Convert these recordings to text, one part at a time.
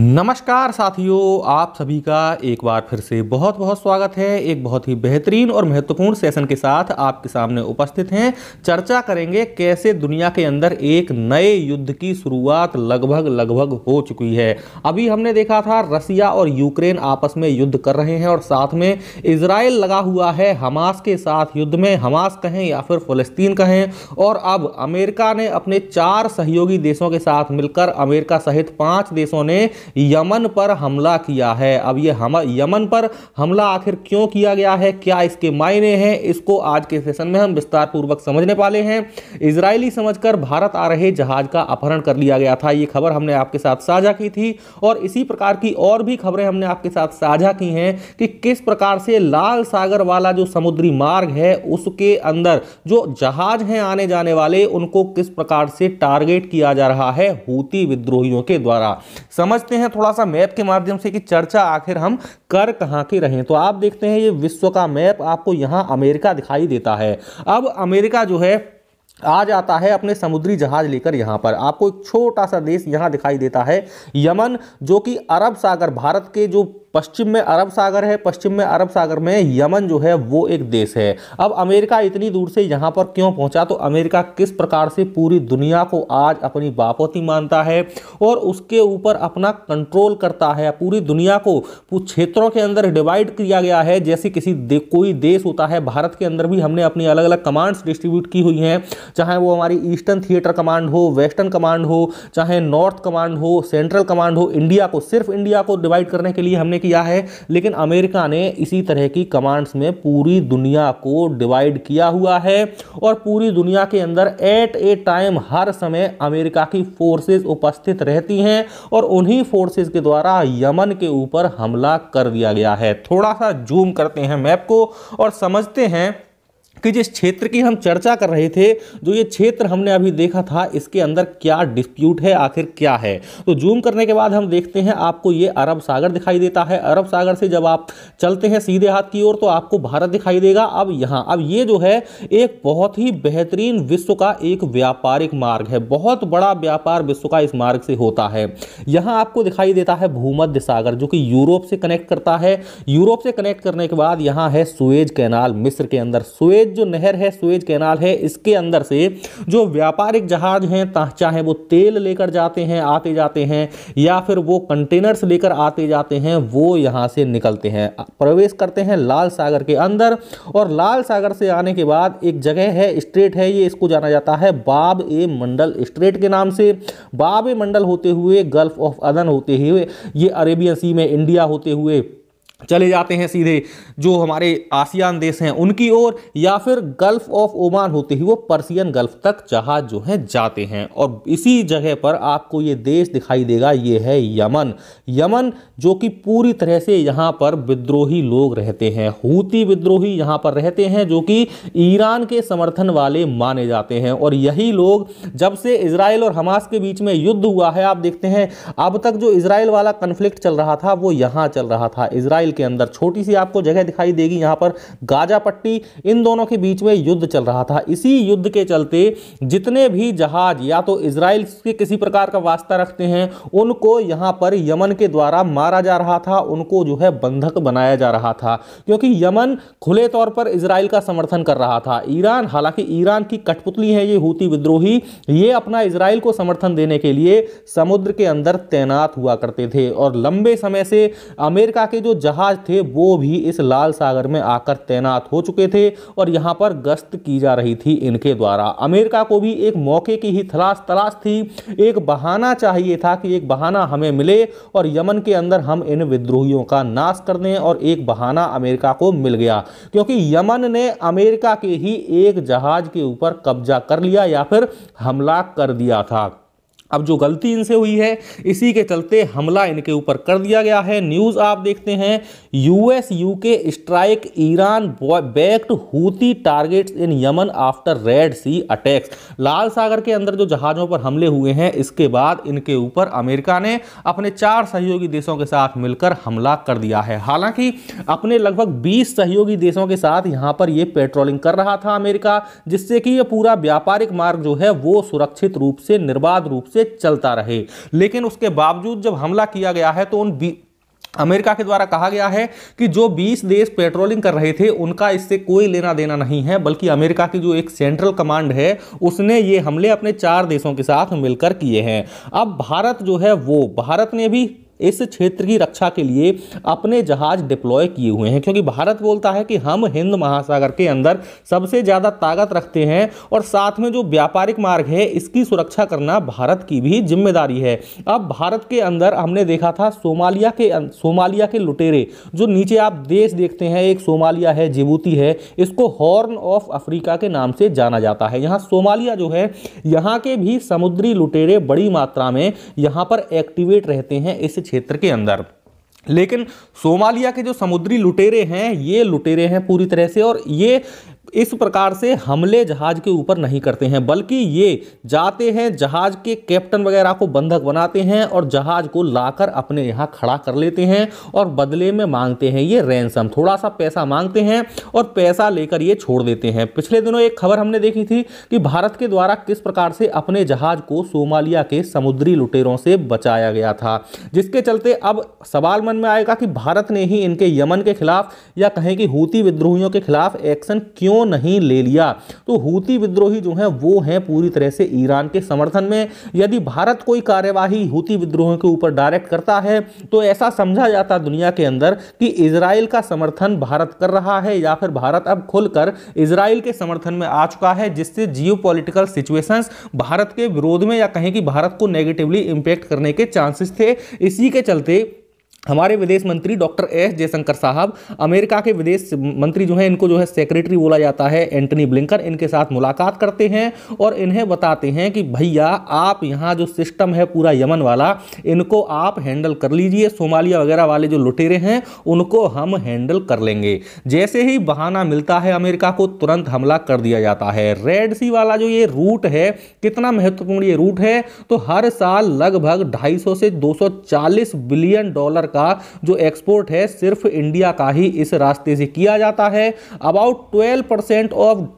नमस्कार साथियों आप सभी का एक बार फिर से बहुत बहुत स्वागत है एक बहुत ही बेहतरीन और महत्वपूर्ण सेशन के साथ आपके सामने उपस्थित हैं चर्चा करेंगे कैसे दुनिया के अंदर एक नए युद्ध की शुरुआत लगभग लगभग हो चुकी है अभी हमने देखा था रसिया और यूक्रेन आपस में युद्ध कर रहे हैं और साथ में इसराइल लगा हुआ है हमास के साथ युद्ध में हमास कहें या फिर फलस्तीन कहें और अब अमेरिका ने अपने चार सहयोगी देशों के साथ मिलकर अमेरिका सहित पाँच देशों ने यमन पर हमला किया है अब ये हम यमन पर हमला आखिर क्यों किया गया है क्या इसके मायने हैं इसको आज के सेशन में हम विस्तार पूर्वक समझने वाले हैं इसराइली समझकर भारत आ रहे जहाज का अपहरण कर लिया गया था ये खबर हमने आपके साथ साझा की थी और इसी प्रकार की और भी खबरें हमने आपके साथ साझा की हैं कि किस प्रकार से लाल सागर वाला जो समुद्री मार्ग है उसके अंदर जो जहाज हैं आने जाने वाले उनको किस प्रकार से टारगेट किया जा रहा है हूती विद्रोहियों के द्वारा समझते हैं थोड़ा सा मैप के माध्यम से कि चर्चा आखिर हम कर कहाँ के रहें तो आप देखते हैं ये विश्व का मैप आपको यहाँ अमेरिका दिखाई देता है अब अमेरिका जो है आ जाता है अपने समुद्री जहाज लेकर यहाँ पर आपको एक छोटा सा देश यहाँ दिखाई देता है यमन जो कि अरब सागर भारत के जो पश्चिम में अरब सागर है पश्चिम में अरब सागर में यमन जो है वो एक देश है अब अमेरिका इतनी दूर से यहाँ पर क्यों पहुँचा तो अमेरिका किस प्रकार से पूरी दुनिया को आज अपनी बापोती मानता है और उसके ऊपर अपना कंट्रोल करता है पूरी दुनिया को क्षेत्रों के अंदर डिवाइड किया गया है जैसे किसी दे, कोई देश होता है भारत के अंदर भी हमने अपनी अलग अलग कमांड्स डिस्ट्रीब्यूट की हुई हैं चाहे वो हमारी ईस्टर्न थिएटर कमांड हो वेस्टर्न कमांड हो चाहे नॉर्थ कमांड हो सेंट्रल कमांड हो इंडिया को सिर्फ इंडिया को डिवाइड करने के लिए हमने की किया है लेकिन अमेरिका ने इसी तरह की कमांड्स में पूरी दुनिया को डिवाइड किया हुआ है और पूरी दुनिया के अंदर एट ए टाइम हर समय अमेरिका की फोर्सेस उपस्थित रहती हैं और उन्हीं फोर्सेस के द्वारा यमन के ऊपर हमला कर दिया गया है थोड़ा सा जूम करते हैं मैप को और समझते हैं कि जिस क्षेत्र की हम चर्चा कर रहे थे जो ये क्षेत्र हमने अभी देखा था इसके अंदर क्या डिस्प्यूट है आखिर क्या है तो जूम करने के बाद हम देखते हैं आपको ये अरब सागर दिखाई देता है अरब सागर से जब आप चलते हैं सीधे हाथ की ओर तो आपको भारत दिखाई देगा अब यहाँ अब ये जो है एक बहुत ही बेहतरीन विश्व का एक व्यापारिक मार्ग है बहुत बड़ा व्यापार विश्व का इस मार्ग से होता है यहाँ आपको दिखाई देता है भूमध्य सागर जो कि यूरोप से कनेक्ट करता है यूरोप से कनेक्ट करने के बाद यहाँ है सुएज कैनाल मिस्र के अंदर सुएज सुएज जो नहर है सुएज कैनाल है इसके अंदर से जो व्यापारिक जहाज हैं चाहे वो तेल लेकर जाते हैं आते जाते हैं या फिर वो कंटेनर्स लेकर आते जाते हैं वो यहाँ से निकलते हैं प्रवेश करते हैं लाल सागर के अंदर और लाल सागर से आने के बाद एक जगह है स्ट्रेट है ये इसको जाना जाता है बाब ए मंडल स्ट्रेट के नाम से बाब ए मंडल होते हुए गल्फ ऑफ अदन होते हुए ये अरेबियन सी में इंडिया होते हुए चले जाते हैं सीधे जो हमारे आसियान देश हैं उनकी ओर या फिर गल्फ ऑफ ओमान होते ही वो पर्सियन गल्फ तक जहाज जो हैं जाते हैं और इसी जगह पर आपको ये देश दिखाई देगा ये है यमन यमन जो कि पूरी तरह से यहाँ पर विद्रोही लोग रहते हैं हूती विद्रोही यहाँ पर रहते हैं जो कि ईरान के समर्थन वाले माने जाते हैं और यही लोग जब से इसराइल और हमास के बीच में युद्ध हुआ है आप देखते हैं अब तक जो इसराइल वाला कन्फ्लिक्ट चल रहा था वो यहाँ चल रहा था इसराइल इसराइल के अंदर छोटी सी आपको जगह दिखाई देगी यहाँ पर गाजा पट्टी इन दोनों के बीच में युद्ध चल रहा था इसी युद्ध के चलते जितने भी जहाज या तो इसराइल के किसी प्रकार का वास्ता रखते हैं उनको यहाँ पर यमन के द्वारा मारा जा रहा था उनको जो है बंधक बनाया जा रहा था क्योंकि यमन खुले तौर पर इसराइल का समर्थन कर रहा था ईरान हालांकि ईरान की कठपुतली है ये हूती विद्रोही ये अपना इसराइल को समर्थन देने के लिए समुद्र के अंदर तैनात हुआ करते थे और लंबे समय से अमेरिका के जो जहाज जहाज थे वो भी इस लाल सागर में आकर तैनात हो चुके थे और यहाँ पर गश्त की जा रही थी इनके द्वारा अमेरिका को भी एक मौके की ही तलाश तलाश थी एक बहाना चाहिए था कि एक बहाना हमें मिले और यमन के अंदर हम इन विद्रोहियों का नाश कर दें और एक बहाना अमेरिका को मिल गया क्योंकि यमन ने अमेरिका के ही एक जहाज के ऊपर कब्जा कर लिया या फिर हमला कर दिया था अब जो गलती इनसे हुई है इसी के चलते हमला इनके ऊपर कर दिया गया है न्यूज़ आप देखते हैं US UK strike Iran backed Houthi targets in Yemen after red sea attacks लाल सागर के अंदर जो जहाज़ों पर हमले हुए हैं इसके बाद इनके ऊपर अमेरिका ने अपने चार सहयोगी देशों के साथ मिलकर हमला कर दिया है हालांकि अपने लगभग बीस सहयोगी देशों के साथ यहाँ पर ये पेट्रोलिंग कर रहा था अमेरिका जिससे कि यह पूरा व्यापारिक मार्ग जो है वो सुरक्षित रूप से निर्बाध रूप से से चलता रहे लेकिन उसके बावजूद जब हमला किया गया है तो उन अमेरिका के द्वारा कहा गया है कि जो 20 देश पेट्रोलिंग कर रहे थे उनका इससे कोई लेना देना नहीं है बल्कि अमेरिका की जो एक सेंट्रल कमांड है उसने ये हमले अपने चार देशों के साथ मिलकर किए हैं अब भारत जो है वो भारत ने भी इस क्षेत्र की रक्षा के लिए अपने जहाज डिप्लॉय किए हुए हैं क्योंकि भारत बोलता है कि हम हिंद महासागर के अंदर सबसे ज़्यादा ताकत रखते हैं और साथ में जो व्यापारिक मार्ग है इसकी सुरक्षा करना भारत की भी जिम्मेदारी है अब भारत के अंदर हमने देखा था सोमालिया के अं-, सोमालिया के लुटेरे जो नीचे आप देश देखते हैं एक सोमालिया है जिबूती है इसको हॉर्न ऑफ अफ्रीका के नाम से जाना जाता है यहाँ सोमालिया जो है यहाँ के भी समुद्री लुटेरे बड़ी मात्रा में यहाँ पर एक्टिवेट रहते हैं इस क्षेत्र के अंदर लेकिन सोमालिया के जो समुद्री लुटेरे हैं ये लुटेरे हैं पूरी तरह से और ये इस प्रकार से हमले जहाज के ऊपर नहीं करते हैं बल्कि ये जाते हैं जहाज के कैप्टन वगैरह को बंधक बनाते हैं और जहाज को लाकर अपने यहाँ खड़ा कर लेते हैं और बदले में मांगते हैं ये रैनसम थोड़ा सा पैसा मांगते हैं और पैसा लेकर ये छोड़ देते हैं पिछले दिनों एक खबर हमने देखी थी कि भारत के द्वारा किस प्रकार से अपने जहाज को सोमालिया के समुद्री लुटेरों से बचाया गया था जिसके चलते अब सवाल मन में आएगा कि भारत ने ही इनके यमन के खिलाफ या कहें कि हूती विद्रोहियों के खिलाफ एक्शन क्यों क्यों नहीं ले लिया तो हूती विद्रोही जो है वो हैं पूरी तरह से ईरान के समर्थन में यदि भारत कोई कार्यवाही हूती विद्रोह के ऊपर डायरेक्ट करता है तो ऐसा समझा जाता दुनिया के अंदर कि इसराइल का समर्थन भारत कर रहा है या फिर भारत अब खुलकर इसराइल के समर्थन में आ चुका है जिससे जियो पोलिटिकल भारत के विरोध में या कहें कि भारत को नेगेटिवली इंपैक्ट करने के चांसेस थे इसी के चलते हमारे विदेश मंत्री डॉक्टर एस जयशंकर साहब अमेरिका के विदेश मंत्री जो है इनको जो है सेक्रेटरी बोला जाता है एंटनी ब्लिंकन इनके साथ मुलाकात करते हैं और इन्हें बताते हैं कि भैया आप यहाँ जो सिस्टम है पूरा यमन वाला इनको आप हैंडल कर लीजिए सोमालिया वगैरह वाले जो लुटेरे हैं उनको हम हैंडल कर लेंगे जैसे ही बहाना मिलता है अमेरिका को तुरंत हमला कर दिया जाता है रेड सी वाला जो ये रूट है कितना महत्वपूर्ण ये रूट है तो हर साल लगभग ढाई से दो बिलियन डॉलर का का जो एक्सपोर्ट है सिर्फ इंडिया का ही इस रास्ते से किया जाता है about twelve percent of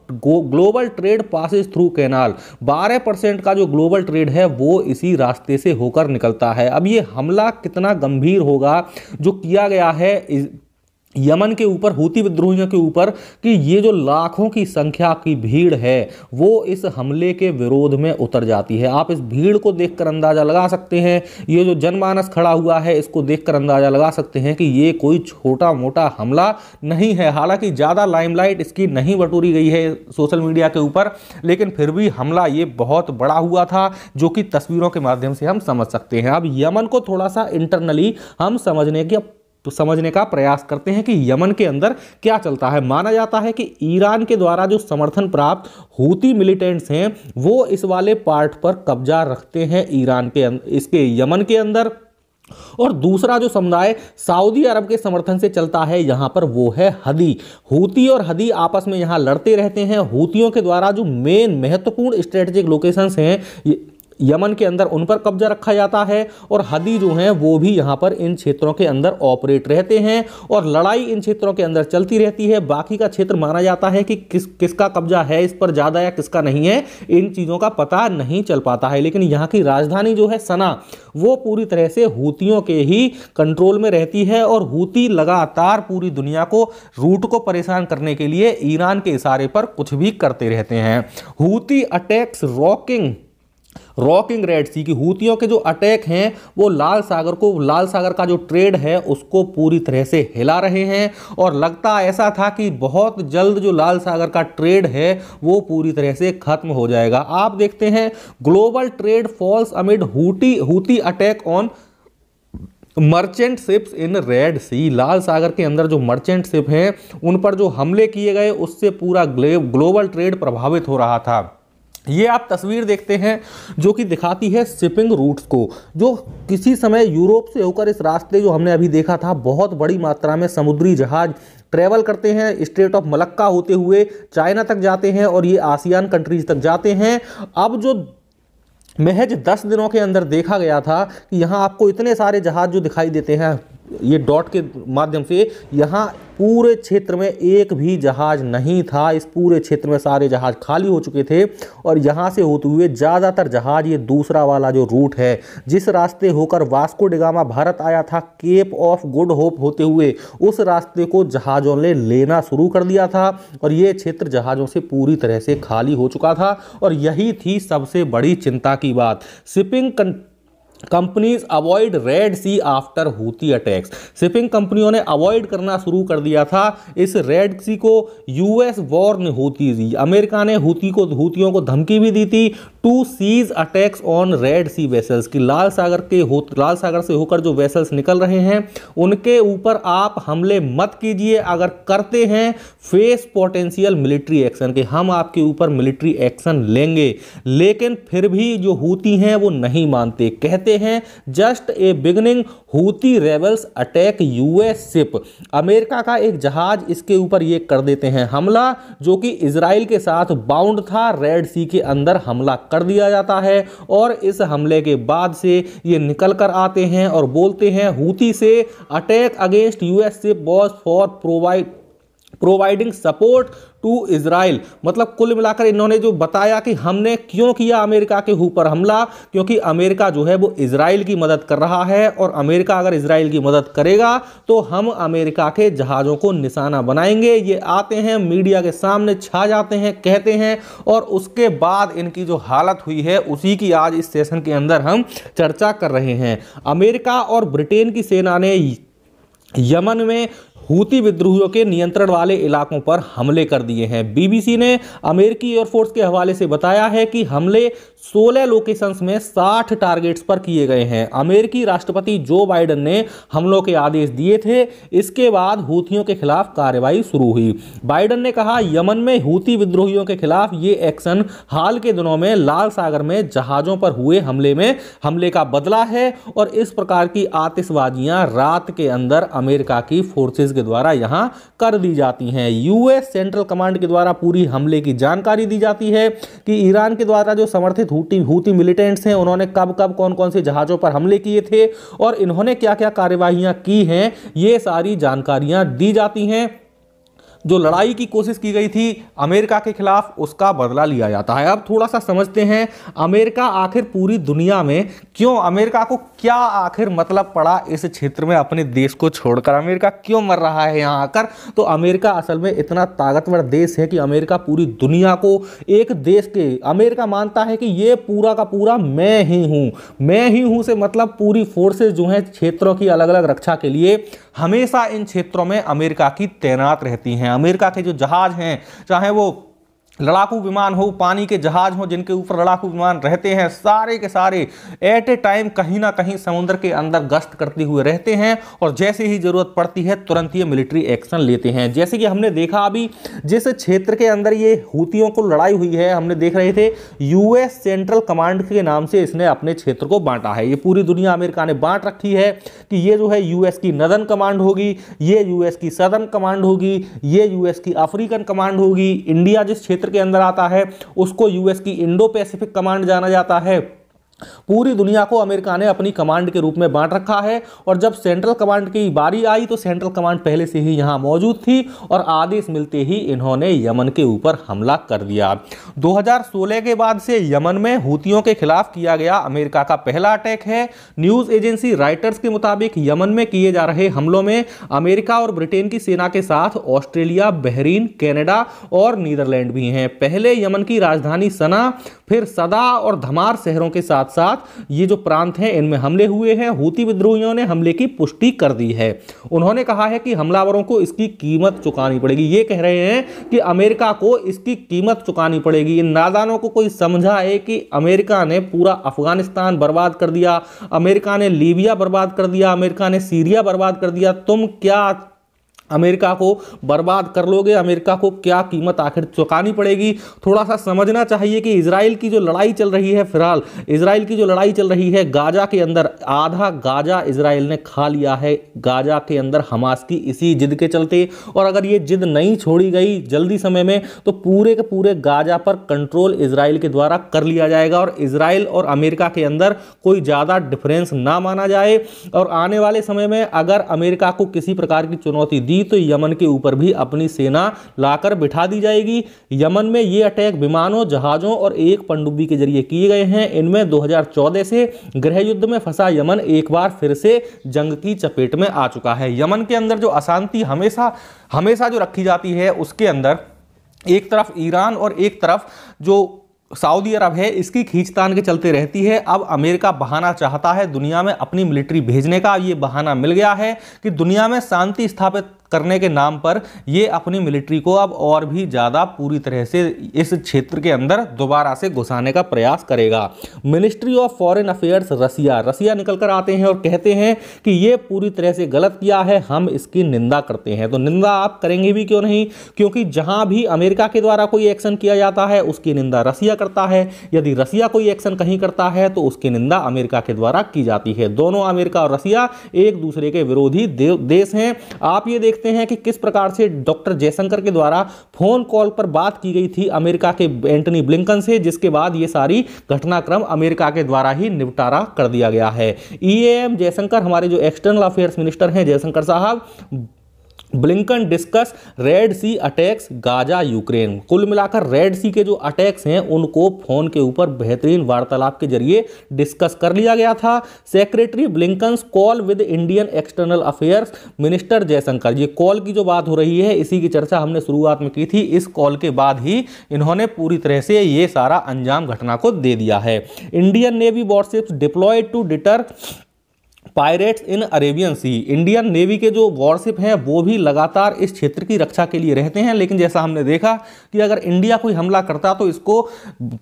global trade passes through canal बारह परसेंट का जो ग्लोबल ट्रेड है वो इसी रास्ते से होकर निकलता है अब ये हमला कितना गंभीर होगा जो किया गया है यमन के ऊपर हूती विद्रोहियों के ऊपर कि ये जो लाखों की संख्या की भीड़ है वो इस हमले के विरोध में उतर जाती है आप इस भीड़ को देखकर अंदाज़ा लगा सकते हैं ये जो जनमानस खड़ा हुआ है इसको देखकर अंदाज़ा लगा सकते हैं कि ये कोई छोटा मोटा हमला नहीं है हालांकि ज़्यादा लाइमलाइट इसकी नहीं बटूरी गई है सोशल मीडिया के ऊपर लेकिन फिर भी हमला ये बहुत बड़ा हुआ था जो कि तस्वीरों के माध्यम से हम समझ सकते हैं अब यमन को थोड़ा सा इंटरनली हम समझने की तो समझने का प्रयास करते हैं कि यमन के अंदर क्या चलता है माना जाता है कि ईरान के द्वारा जो समर्थन प्राप्त हूती मिलिटेंट्स हैं वो इस वाले पार्ट पर कब्जा रखते हैं ईरान के अं-, इसके यमन के अंदर और दूसरा जो समुदाय सऊदी अरब के समर्थन से चलता है यहाँ पर वो है हदी हूती और हदी आपस में यहाँ लड़ते रहते हैं हूतियों के द्वारा जो मेन महत्वपूर्ण स्ट्रेटेजिक लोकेशंस हैं यमन के अंदर उन पर कब्जा रखा जाता है और हदी जो हैं वो भी यहाँ पर इन क्षेत्रों के अंदर ऑपरेट रहते हैं और लड़ाई इन क्षेत्रों के अंदर चलती रहती है बाकी का क्षेत्र माना जाता है कि किस किसका कब्जा है इस पर ज़्यादा या किसका नहीं है इन चीज़ों का पता नहीं चल पाता है लेकिन यहाँ की राजधानी जो है सना वो पूरी तरह से हूतियों के ही कंट्रोल में रहती है और हूती लगातार पूरी दुनिया को रूट को परेशान करने के लिए ईरान के इशारे पर कुछ भी करते रहते हैं Houthi attacks rocking rocking red sea की हूतियों के जो अटैक हैं वो लाल सागर को लाल सागर का जो ट्रेड है उसको पूरी तरह से हिला रहे हैं और लगता ऐसा था कि बहुत जल्द जो लाल सागर का ट्रेड है वो पूरी तरह से खत्म हो जाएगा आप देखते हैं global trade falls amid Houthi Houthi attack on merchant ships in red sea लाल सागर के अंदर जो मर्चेंट शिप हैं उन पर जो हमले किए गए उससे पूरा ग्लोबल ट्रेड प्रभावित हो रहा था ये आप तस्वीर देखते हैं जो कि दिखाती है शिपिंग रूट्स को जो किसी समय यूरोप से होकर इस रास्ते जो हमने अभी देखा था बहुत बड़ी मात्रा में समुद्री जहाज़ ट्रेवल करते हैं स्टेट ऑफ मलक्का होते हुए चाइना तक जाते हैं और ये आसियान कंट्रीज तक जाते हैं अब जो महज दस दिनों के अंदर देखा गया था कि यहाँ आपको इतने सारे जहाज़ जो दिखाई देते हैं ये डॉट के माध्यम से यहाँ पूरे क्षेत्र में एक भी जहाज़ नहीं था इस पूरे क्षेत्र में सारे जहाज़ खाली हो चुके थे और यहाँ से होते हुए ज़्यादातर जहाज़ ये दूसरा वाला जो रूट है जिस रास्ते होकर वास्को डिगामा भारत आया था केप ऑफ गुड होप होते हुए उस रास्ते को जहाज़ों ने लेना शुरू कर दिया था और ये क्षेत्र जहाज़ों से पूरी तरह से खाली हो चुका था और यही थी सबसे बड़ी चिंता की बात shipping companies avoid red sea after Houthi attacks shipping कंपनियों ने अवॉइड करना शुरू कर दिया था इस रेड सी को यूएस वॉर ने हूती अमेरिका ने हूती को हूतियों को धमकी भी दी थी to cease attacks on red sea vessels की लाल सागर के हो लाल सागर से होकर जो वेसल्स निकल रहे हैं उनके ऊपर आप हमले मत कीजिए अगर करते हैं फेस पोटेंशियल मिलिट्री एक्शन के हम आपके ऊपर मिलिट्री एक्शन लेंगे लेकिन फिर भी जो हूती हैं वो नहीं मानते कहते देते हैं just a beginning Houthi rebels attack US ship America का एक जहाज इसके ऊपर ये कर देते हैं हमला जो कि इसराइल के साथ बाउंड था रेड सी के अंदर हमला कर दिया जाता है और इस हमले के बाद से ये निकल कर आते हैं और बोलते हैं हूती से attack against US ship boss for provide providing support to Israel मतलब कुल मिलाकर इन्होंने जो बताया कि हमने क्यों किया अमेरिका के ऊपर हमला क्योंकि अमेरिका जो है वो इसराइल की मदद कर रहा है और अमेरिका अगर इसराइल की मदद करेगा तो हम अमेरिका के जहाज़ों को निशाना बनाएंगे ये आते हैं मीडिया के सामने छा जाते हैं कहते हैं और उसके बाद इनकी जो हालत हुई है उसी की आज इस सेशन के अंदर हम चर्चा कर रहे हैं अमेरिका और ब्रिटेन की सेना ने यमन में हूती विद्रोहियों के नियंत्रण वाले इलाकों पर हमले कर दिए हैं बीबीसी ने अमेरिकी एयरफोर्स के हवाले से बताया है कि हमले सोलह लोकेशंस में साठ टारगेट्स पर किए गए हैं अमेरिकी राष्ट्रपति जो बाइडन ने हमलों के आदेश दिए थे इसके बाद हूथियों के खिलाफ कार्रवाई शुरू हुई बाइडन ने कहा यमन में हूती विद्रोहियों के खिलाफ ये एक्शन हाल के दिनों में लाल सागर में जहाज़ों पर हुए हमले में हमले का बदला है और इस प्रकार की आतिशबाजियां रात के अंदर अमेरिका की फोर्सेज के द्वारा यहां कर दी जाती हैं यूएस सेंट्रल कमांड के द्वारा पूरी हमले की जानकारी दी जाती है कि ईरान के द्वारा जो समर्थित हूती हूती मिलिटेंट्स हैं उन्होंने कब कब कौन कौन से जहाज़ों पर हमले किए थे और इन्होंने क्या क्या कार्यवाहियाँ की हैं ये सारी जानकारियाँ दी जाती हैं जो लड़ाई की कोशिश की गई थी अमेरिका के खिलाफ उसका बदला लिया जाता है अब थोड़ा सा समझते हैं अमेरिका आखिर पूरी दुनिया में क्यों अमेरिका को क्या आखिर मतलब पड़ा इस क्षेत्र में अपने देश को छोड़कर अमेरिका क्यों मर रहा है यहाँ आकर तो अमेरिका असल में इतना ताकतवर देश है कि अमेरिका पूरी दुनिया को एक देश के अमेरिका मानता है कि ये पूरा का पूरा मैं ही हूँ मैं ही हूँ से मतलब पूरी फोर्सेज जो हैं क्षेत्रों की अलग अलग रक्षा के लिए हमेशा इन क्षेत्रों में अमेरिका की तैनात रहती हैं अमेरिका के जो जहाज हैं चाहे वो लड़ाकू विमान हो पानी के जहाज हो जिनके ऊपर लड़ाकू विमान रहते हैं सारे के सारे एट ए टाइम कहीं ना कहीं समुद्र के अंदर गश्त करते हुए रहते हैं और जैसे ही ज़रूरत पड़ती है तुरंत ये मिलिट्री एक्शन लेते हैं जैसे कि हमने देखा अभी जिस क्षेत्र के अंदर ये हूतियों को लड़ाई हुई है हमने देख रहे थे यूएस सेंट्रल कमांड के नाम से इसने अपने क्षेत्र को बांटा है ये पूरी दुनिया अमेरिका ने बांट रखी है कि ये जो है यूएस की नदन कमांड होगी ये यूएस की सदन कमांड होगी ये यूएस की अफ्रीकन कमांड होगी इंडिया जिस क्षेत्र के अंदर आता है उसको यूएस की इंडो पैसिफिक कमांड जाना जाता है पूरी दुनिया को अमेरिका ने अपनी कमांड के रूप में बांट रखा है और जब सेंट्रल कमांड की बारी आई तो सेंट्रल कमांड पहले से ही यहाँ मौजूद थी और आदेश मिलते ही इन्होंने यमन के ऊपर हमला कर दिया 2016 के बाद से यमन में हूतियों के खिलाफ किया गया अमेरिका का पहला अटैक है न्यूज़ एजेंसी राइटर्स के मुताबिक यमन में किए जा रहे हमलों में अमेरिका और ब्रिटेन की सेना के साथ ऑस्ट्रेलिया बहरीन कैनेडा और नीदरलैंड भी हैं पहले यमन की राजधानी सना फिर सदा और धमार शहरों के साथ साथ ये जो प्रांत हैं इनमें हमले हुए हैं हूती विद्रोहियों ने हमले की पुष्टि कर दी है उन्होंने कहा है कि हमलावरों को इसकी कीमत चुकानी पड़ेगी ये कह रहे हैं कि अमेरिका को इसकी कीमत चुकानी पड़ेगी इन नादानों को कोई समझा है कि अमेरिका ने पूरा अफगानिस्तान बर्बाद कर दिया अमेरिका ने लीबिया बर्बाद कर दिया अमेरिका ने सीरिया बर्बाद कर दिया तुम क्या अमेरिका को बर्बाद कर लोगे अमेरिका को क्या कीमत आखिर चुकानी पड़ेगी थोड़ा सा समझना चाहिए कि इसराइल की जो लड़ाई चल रही है फिलहाल इसराइल की जो लड़ाई चल रही है गाजा के अंदर आधा गाजा इसराइल ने खा लिया है गाजा के अंदर हमास की इसी जिद के चलते और अगर ये जिद नहीं छोड़ी गई जल्दी समय में तो पूरे के पूरे गाजा पर कंट्रोल इसराइल के द्वारा कर लिया जाएगा और इसराइल और अमेरिका के अंदर कोई ज़्यादा डिफरेंस ना माना जाए और आने वाले समय में अगर अमेरिका को किसी प्रकार की चुनौती दी होगी तो यमन के ऊपर भी अपनी सेना लाकर बिठा दी जाएगी यमन में ये अटैक विमानों जहाज़ों और एक पनडुब्बी के जरिए किए गए हैं इनमें 2014 से गृह युद्ध में फंसा यमन एक बार फिर से जंग की चपेट में आ चुका है यमन के अंदर जो अशांति हमेशा हमेशा जो रखी जाती है उसके अंदर एक तरफ ईरान और एक तरफ जो सऊदी अरब है इसकी खींचतान के चलते रहती है अब अमेरिका बहाना चाहता है दुनिया में अपनी मिलिट्री भेजने का ये बहाना मिल गया है कि दुनिया में शांति स्थापित करने के नाम पर ये अपनी मिलिट्री को अब और भी ज़्यादा पूरी तरह से इस क्षेत्र के अंदर दोबारा से घुसाने का प्रयास करेगा ministry of foreign affairs Russia Russia निकल कर आते हैं और कहते हैं कि ये पूरी तरह से गलत किया है हम इसकी निंदा करते हैं तो निंदा आप करेंगे भी क्यों नहीं क्योंकि जहाँ भी अमेरिका के द्वारा कोई एक्शन किया जाता है उसकी निंदा रसिया करता है यदि रसिया कोई एक्शन कहीं करता है तो उसकी निंदा अमेरिका के द्वारा की जाती है दोनों अमेरिका और रसिया एक दूसरे के विरोधी देश हैं आप ये देख देखते हैं कि किस प्रकार से डॉक्टर जयशंकर के द्वारा फोन कॉल पर बात की गई थी अमेरिका के एंटनी ब्लिंकन से जिसके बाद ये सारी घटनाक्रम अमेरिका के द्वारा ही निपटारा कर दिया गया है ई e जयशंकर हमारे जो एक्सटर्नल अफेयर्स मिनिस्टर हैं जयशंकर साहब Blinken discuss red sea attacks Gaza Ukraine कुल मिलाकर रेड सी के जो अटैक्स हैं उनको फोन के ऊपर बेहतरीन वार्तालाप के जरिए डिस्कस कर लिया गया था secretary Blinken call with Indian external affairs minister Jaishankar ये कॉल की जो बात हो रही है इसी की चर्चा हमने शुरुआत में की थी इस कॉल के बाद ही इन्होंने पूरी तरह से ये सारा अंजाम घटना को दे दिया है Indian navy warships deployed to deter pirates in Arabian sea Indian navy के जो वॉरशिप हैं वो भी लगातार इस क्षेत्र की रक्षा के लिए रहते हैं लेकिन जैसा हमने देखा कि अगर इंडिया कोई हमला करता तो इसको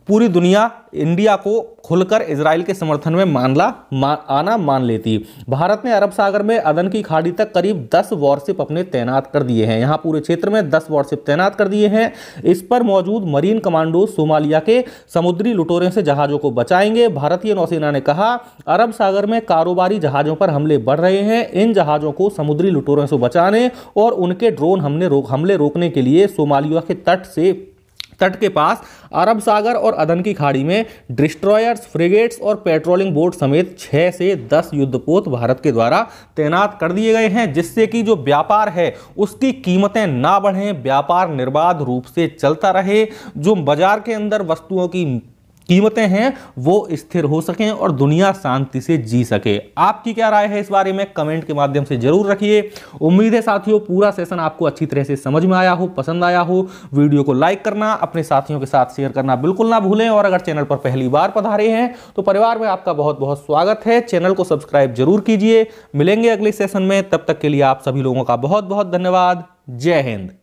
पूरी दुनिया इंडिया को खुलकर इसराइल के समर्थन में मानला मा, आना मान लेती भारत ने अरब सागर में अदन की खाड़ी तक करीब दस वॉरशिप अपने तैनात कर दिए हैं यहाँ पूरे क्षेत्र में दस वॉरशिप तैनात कर दिए हैं इस पर मौजूद मरीन कमांडो सोमालिया के समुद्री लुटोरे से जहाज़ों को बचाएंगे भारतीय नौसेना ने कहा अरब सागर में कारोबारी जहाज़ों पर हमले बढ़ रहे हैं इन जहाज़ों को समुद्री लुटोरों से बचाने और उनके ड्रोन हमने रोक हमले रोकने के लिए सोमालिया के तट से तट के पास अरब सागर और अदन की खाड़ी में डिस्ट्रॉयर्स फ्रिगेट्स और पेट्रोलिंग बोट समेत 6 से 10 युद्धपोत भारत के द्वारा तैनात कर दिए गए हैं जिससे कि जो व्यापार है उसकी कीमतें ना बढ़ें व्यापार निर्बाध रूप से चलता रहे जो बाजार के अंदर वस्तुओं की कीमतें हैं वो स्थिर हो सकें और दुनिया शांति से जी सके आपकी क्या राय है इस बारे में कमेंट के माध्यम से जरूर रखिए उम्मीद है साथियों पूरा सेशन आपको अच्छी तरह से समझ में आया हो पसंद आया हो वीडियो को लाइक करना अपने साथियों के साथ शेयर करना बिल्कुल ना भूलें और अगर चैनल पर पहली बार पधारे हैं तो परिवार में आपका बहुत बहुत स्वागत है चैनल को सब्सक्राइब जरूर कीजिए मिलेंगे अगले सेशन में तब तक के लिए आप सभी लोगों का बहुत बहुत धन्यवाद जय हिंद